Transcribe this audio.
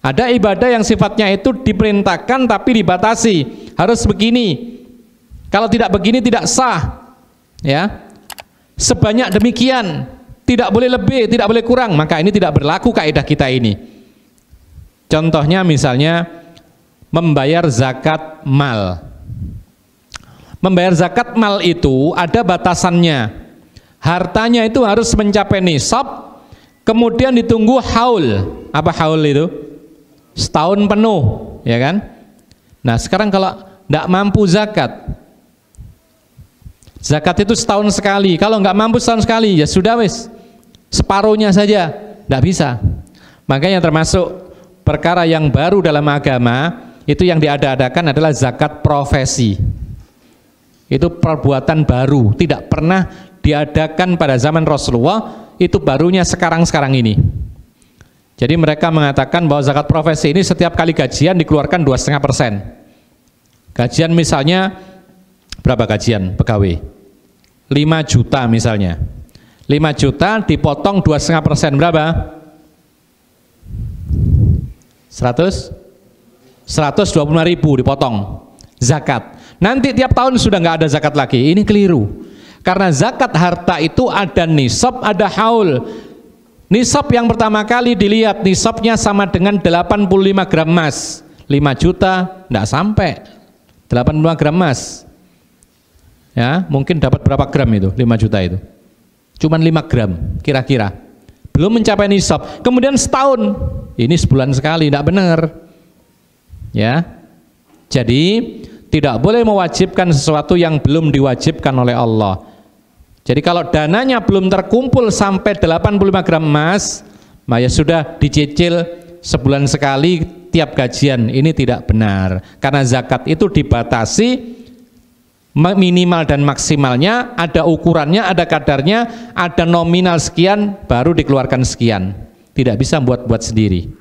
Ada ibadah yang sifatnya itu diperintahkan tapi dibatasi, harus begini. Kalau tidak begini tidak sah. Ya. Sebanyak demikian, tidak boleh lebih, tidak boleh kurang, maka ini tidak berlaku kaidah kita ini. Contohnya misalnya membayar zakat mal. Membayar zakat mal itu ada batasannya. Hartanya itu harus mencapai nisab Kemudian ditunggu haul. Apa haul itu? Setahun penuh, ya kan? Nah, sekarang kalau tidak mampu zakat, zakat itu setahun sekali. Kalau nggak mampu setahun sekali, ya sudah wis separuhnya saja, tidak bisa. Makanya termasuk perkara yang baru dalam agama itu yang diadakan adalah zakat profesi. Itu perbuatan baru, tidak pernah diadakan pada zaman Rasulullah itu barunya sekarang-sekarang ini. Jadi mereka mengatakan bahwa zakat profesi ini setiap kali gajian dikeluarkan dua 2,5 persen. Gajian misalnya berapa gajian pegawai? 5 juta misalnya. 5 juta dipotong dua 2,5 persen berapa? 100? 125 ribu dipotong zakat. Nanti tiap tahun sudah nggak ada zakat lagi. Ini keliru. Karena zakat harta itu ada nisab, ada haul. Nisab yang pertama kali dilihat nisabnya sama dengan 85 gram emas. 5 juta enggak sampai. 85 gram emas. Ya, mungkin dapat berapa gram itu? 5 juta itu. Cuman 5 gram kira-kira. Belum mencapai nisab. Kemudian setahun. Ini sebulan sekali, enggak benar. Ya. Jadi tidak boleh mewajibkan sesuatu yang belum diwajibkan oleh Allah. Jadi kalau dananya belum terkumpul sampai 85 gram emas, maka ya sudah dicicil sebulan sekali tiap gajian. Ini tidak benar. Karena zakat itu dibatasi minimal dan maksimalnya, ada ukurannya, ada kadarnya, ada nominal sekian, baru dikeluarkan sekian. Tidak bisa buat-buat sendiri.